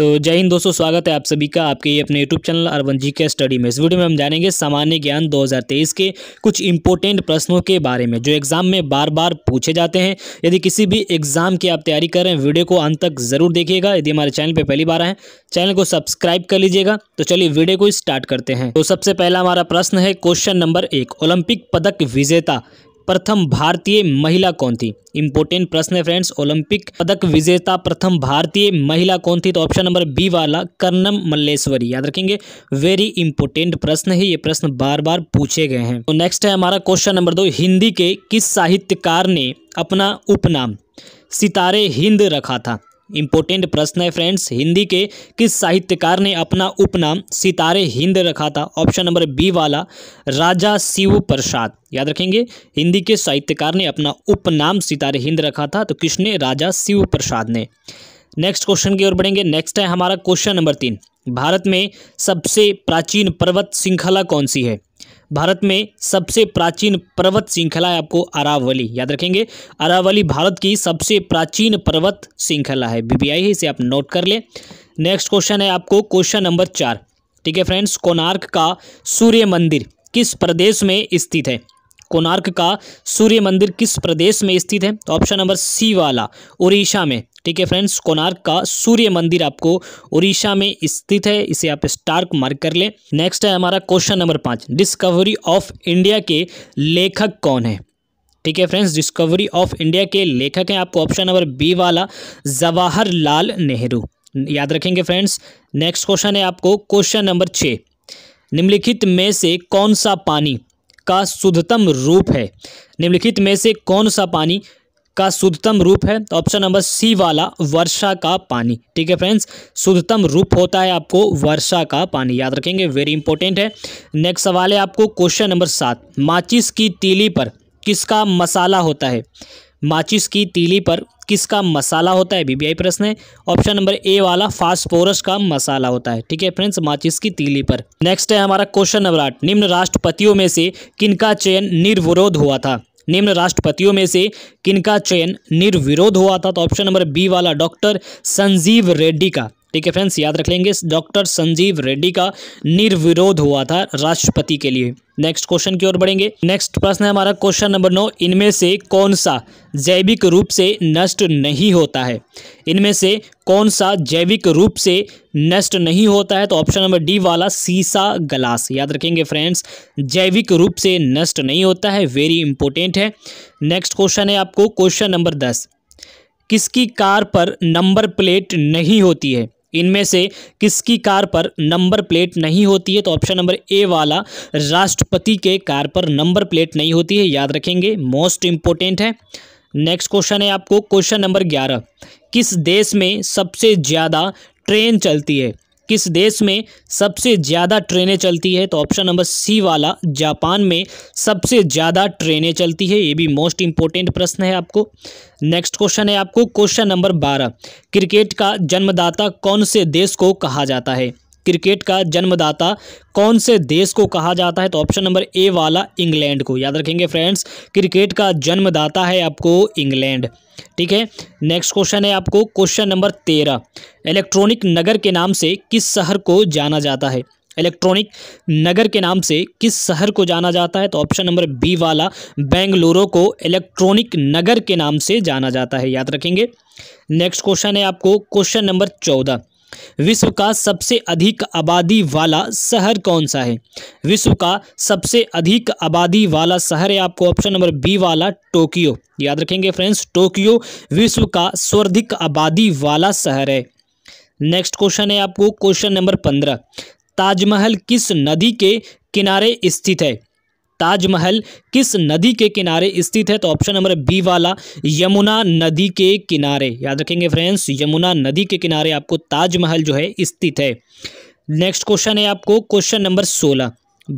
तो जय हिंद दोस्तों स्वागत है आप सभी का आपके ये अपने यूट्यूब चैनल अरवन जी के स्टडी में इस वीडियो में हम जानेंगे सामान्य ज्ञान 2023 के कुछ इंपॉर्टेंट प्रश्नों के बारे में जो एग्ज़ाम में बार बार पूछे जाते हैं यदि किसी भी एग्ज़ाम की आप तैयारी कर रहे हैं वीडियो को अंत तक ज़रूर देखिएगा यदि हमारे चैनल पर पहली बार आए चैनल को सब्सक्राइब कर लीजिएगा तो चलिए वीडियो को स्टार्ट करते हैं तो सबसे पहला हमारा प्रश्न है क्वेश्चन नंबर एक ओलंपिक पदक विजेता प्रथम भारतीय महिला कौन थी इंपोर्टेंट प्रश्न है फ्रेंड्स ओलंपिक पदक विजेता प्रथम भारतीय महिला कौन थी तो ऑप्शन नंबर बी वाला कर्णम मल्लेश्वरी याद रखेंगे वेरी इंपोर्टेंट प्रश्न है ये प्रश्न बार बार पूछे गए हैं तो नेक्स्ट है हमारा क्वेश्चन नंबर दो हिंदी के किस साहित्यकार ने अपना उपनाम सितारे हिंद रखा था इम्पोर्टेंट प्रश्न है फ्रेंड्स हिंदी के किस साहित्यकार ने अपना उपनाम सितारे हिंद रखा था ऑप्शन नंबर बी वाला राजा शिव प्रसाद याद रखेंगे हिंदी के साहित्यकार ने अपना उपनाम सितारे हिंद रखा था तो किसने राजा शिव प्रसाद ने नेक्स्ट क्वेश्चन की ओर बढ़ेंगे नेक्स्ट है हमारा क्वेश्चन नंबर तीन भारत में सबसे प्राचीन पर्वत श्रृंखला कौन सी है भारत में सबसे प्राचीन पर्वत श्रृंखला है आपको अरावली याद रखेंगे अरावली भारत की सबसे प्राचीन पर्वत श्रृंखला है बीबीआई है इसे आप नोट कर लें नेक्स्ट क्वेश्चन है आपको क्वेश्चन नंबर चार ठीक है फ्रेंड्स कोनार्क का सूर्य मंदिर किस प्रदेश में स्थित है कोणार्क का सूर्य मंदिर किस प्रदेश में स्थित है तो ऑप्शन नंबर सी वाला उड़ीसा में ठीक है फ्रेंड्स कोणार्क का सूर्य मंदिर आपको उड़ीसा में स्थित है इसे आप स्टार्क मार्क कर लें नेक्स्ट है हमारा क्वेश्चन नंबर पाँच डिस्कवरी ऑफ इंडिया के लेखक कौन है ठीक है फ्रेंड्स डिस्कवरी ऑफ इंडिया के लेखक हैं आपको ऑप्शन नंबर बी वाला जवाहरलाल नेहरू याद रखेंगे फ्रेंड्स नेक्स्ट क्वेश्चन है आपको क्वेश्चन नंबर छः निम्नलिखित में से कौन सा पानी का शुद्धतम रूप है निम्नलिखित में से कौन सा पानी का शुद्धतम रूप है ऑप्शन नंबर सी वाला वर्षा का पानी ठीक है फ्रेंड्स शुद्धतम रूप होता है आपको वर्षा का पानी याद रखेंगे वेरी इंपॉर्टेंट है नेक्स्ट सवाल है आपको क्वेश्चन नंबर सात माचिस की तीली पर किसका मसाला होता है माचिस की तीली पर किसका मसाला होता है बीबीआई प्रश्न है ऑप्शन नंबर ए वाला फास्फोरस का मसाला होता है ठीक है फ्रेंड्स माचिस की तीली पर नेक्स्ट है हमारा क्वेश्चन नंबर आठ निम्न राष्ट्रपतियों में से किनका चयन निर्विरोध हुआ था निम्न राष्ट्रपतियों में से किनका चयन निर्विरोध हुआ था तो ऑप्शन नंबर बी वाला डॉक्टर संजीव रेड्डी का ठीक है फ्रेंड्स याद रख लेंगे डॉक्टर संजीव रेड्डी का निर्विरोध हुआ था राष्ट्रपति के लिए नेक्स्ट क्वेश्चन की ओर बढ़ेंगे नेक्स्ट प्रश्न है हमारा क्वेश्चन नंबर नौ इनमें से कौन सा जैविक रूप से नष्ट नहीं होता है इनमें से कौन सा जैविक रूप से नष्ट नहीं होता है तो ऑप्शन नंबर डी वाला सीसा ग्लास याद रखेंगे फ्रेंड्स जैविक रूप से नष्ट नहीं होता है वेरी इंपॉर्टेंट है नेक्स्ट क्वेश्चन है आपको क्वेश्चन नंबर दस किसकी कार पर नंबर प्लेट नहीं होती है इनमें से किसकी कार पर नंबर प्लेट नहीं होती है तो ऑप्शन नंबर ए वाला राष्ट्रपति के कार पर नंबर प्लेट नहीं होती है याद रखेंगे मोस्ट इंपॉर्टेंट है नेक्स्ट क्वेश्चन है आपको क्वेश्चन नंबर ग्यारह किस देश में सबसे ज़्यादा ट्रेन चलती है किस देश में सबसे ज़्यादा ट्रेनें चलती है तो ऑप्शन नंबर सी वाला जापान में सबसे ज़्यादा ट्रेनें चलती है ये भी मोस्ट इम्पोर्टेंट प्रश्न है आपको नेक्स्ट क्वेश्चन है आपको क्वेश्चन नंबर बारह क्रिकेट का जन्मदाता कौन से देश को कहा जाता है क्रिकेट का जन्मदाता कौन से देश को कहा जाता है तो ऑप्शन नंबर ए वाला इंग्लैंड को याद रखेंगे फ्रेंड्स क्रिकेट का जन्मदाता है आपको इंग्लैंड ठीक है नेक्स्ट क्वेश्चन है आपको क्वेश्चन नंबर तेरह इलेक्ट्रॉनिक नगर के नाम से किस शहर को जाना जाता है इलेक्ट्रॉनिक नगर के नाम से किस शहर को जाना जाता है तो ऑप्शन नंबर बी वाला बेंगलुरु को इलेक्ट्रॉनिक नगर के नाम से जाना जाता है याद रखेंगे नेक्स्ट क्वेश्चन है आपको क्वेश्चन नंबर चौदह विश्व का सबसे अधिक आबादी वाला शहर कौन सा है विश्व का सबसे अधिक आबादी वाला शहर है आपको ऑप्शन नंबर बी वाला टोक्यो याद रखेंगे फ्रेंड्स टोक्यो विश्व का सर्वाधिक आबादी वाला शहर है नेक्स्ट क्वेश्चन है आपको क्वेश्चन नंबर पंद्रह ताजमहल किस नदी के किनारे स्थित है ताजमहल किस नदी के किनारे स्थित है तो ऑप्शन नंबर बी वाला यमुना नदी के किनारे याद रखेंगे फ्रेंड्स यमुना नदी के किनारे आपको ताजमहल जो है स्थित है नेक्स्ट क्वेश्चन है आपको क्वेश्चन नंबर सोलह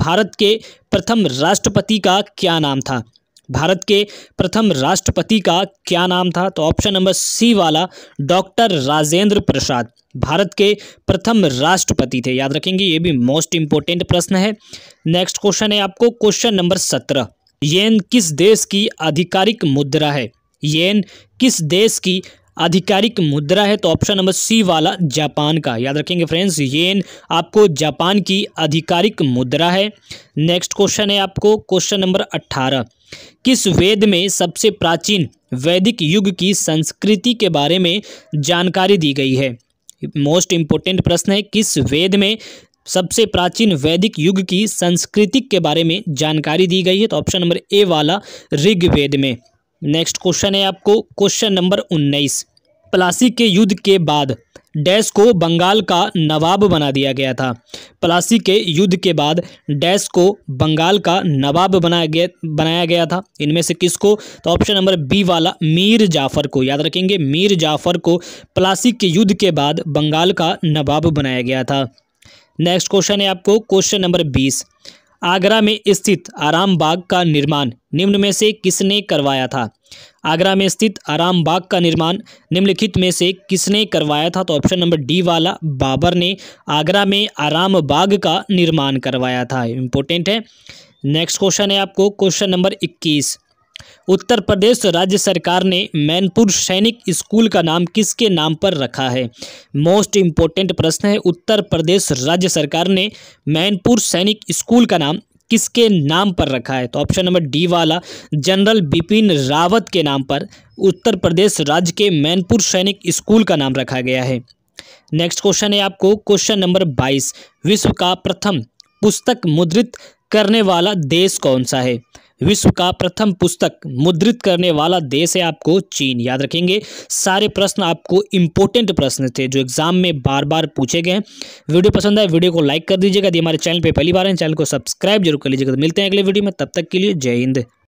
भारत के प्रथम राष्ट्रपति का क्या नाम था भारत के प्रथम राष्ट्रपति का क्या नाम था तो ऑप्शन नंबर सी वाला डॉक्टर राजेंद्र प्रसाद भारत के प्रथम राष्ट्रपति थे याद रखेंगे ये भी मोस्ट इंपॉर्टेंट प्रश्न है नेक्स्ट क्वेश्चन है आपको क्वेश्चन नंबर सत्रह येन किस देश की आधिकारिक मुद्रा है येन किस देश की आधिकारिक मुद्रा है तो ऑप्शन नंबर सी वाला जापान का याद रखेंगे फ्रेंड्स येन आपको जापान की आधिकारिक मुद्रा है नेक्स्ट क्वेश्चन है आपको क्वेश्चन नंबर अट्ठारह किस वेद में सबसे प्राचीन वैदिक युग की संस्कृति के बारे में जानकारी दी गई है मोस्ट इम्पोर्टेंट प्रश्न है किस वेद में सबसे प्राचीन वैदिक युग की संस्कृति के बारे में जानकारी दी गई है तो ऑप्शन नंबर ए वाला ऋग्वेद में नेक्स्ट क्वेश्चन है आपको क्वेश्चन नंबर उन्नीस प्लासी के युद्ध के बाद डैश को बंगाल का नवाब बना दिया गया था प्लासी के युद्ध के बाद डैश को बंगाल का नवाब बनाया गया बनाया गया था इनमें से किसको तो ऑप्शन नंबर बी वाला मीर जाफ़र को याद रखेंगे मीर जाफ़र को प्लासी के युद्ध के बाद बंगाल का नवाब बनाया गया था नेक्स्ट क्वेश्चन है आपको क्वेश्चन नंबर बीस आगरा में स्थित आराम बाग का निर्माण निम्न में से किसने करवाया था आगरा में स्थित आराम बाग का निर्माण निम्नलिखित में से किसने करवाया था तो ऑप्शन नंबर डी वाला बाबर ने आगरा में आराम बाग का निर्माण करवाया था इम्पोर्टेंट है नेक्स्ट क्वेश्चन है आपको क्वेश्चन नंबर इक्कीस उत्तर प्रदेश राज्य सरकार ने मैनपुर सैनिक स्कूल का नाम किसके नाम पर रखा है मोस्ट इम्पोर्टेंट प्रश्न है उत्तर प्रदेश राज्य सरकार ने मैनपुर सैनिक स्कूल का नाम किसके नाम पर रखा है तो ऑप्शन नंबर डी वाला जनरल बिपिन रावत के नाम पर उत्तर प्रदेश राज्य के मैनपुर सैनिक स्कूल का नाम रखा गया है नेक्स्ट क्वेश्चन है आपको क्वेश्चन नंबर बाईस विश्व का प्रथम पुस्तक मुद्रित करने वाला देश कौन सा है विश्व का प्रथम पुस्तक मुद्रित करने वाला देश है आपको चीन याद रखेंगे सारे प्रश्न आपको इंपॉर्टेंट प्रश्न थे जो एग्जाम में बार बार पूछे गए वीडियो पसंद आए वीडियो को लाइक कर दीजिएगा यदि हमारे चैनल पर पहली बार है चैनल को सब्सक्राइब जरूर कर लीजिएगा तो मिलते हैं अगले वीडियो में तब तक के लिए जय हिंद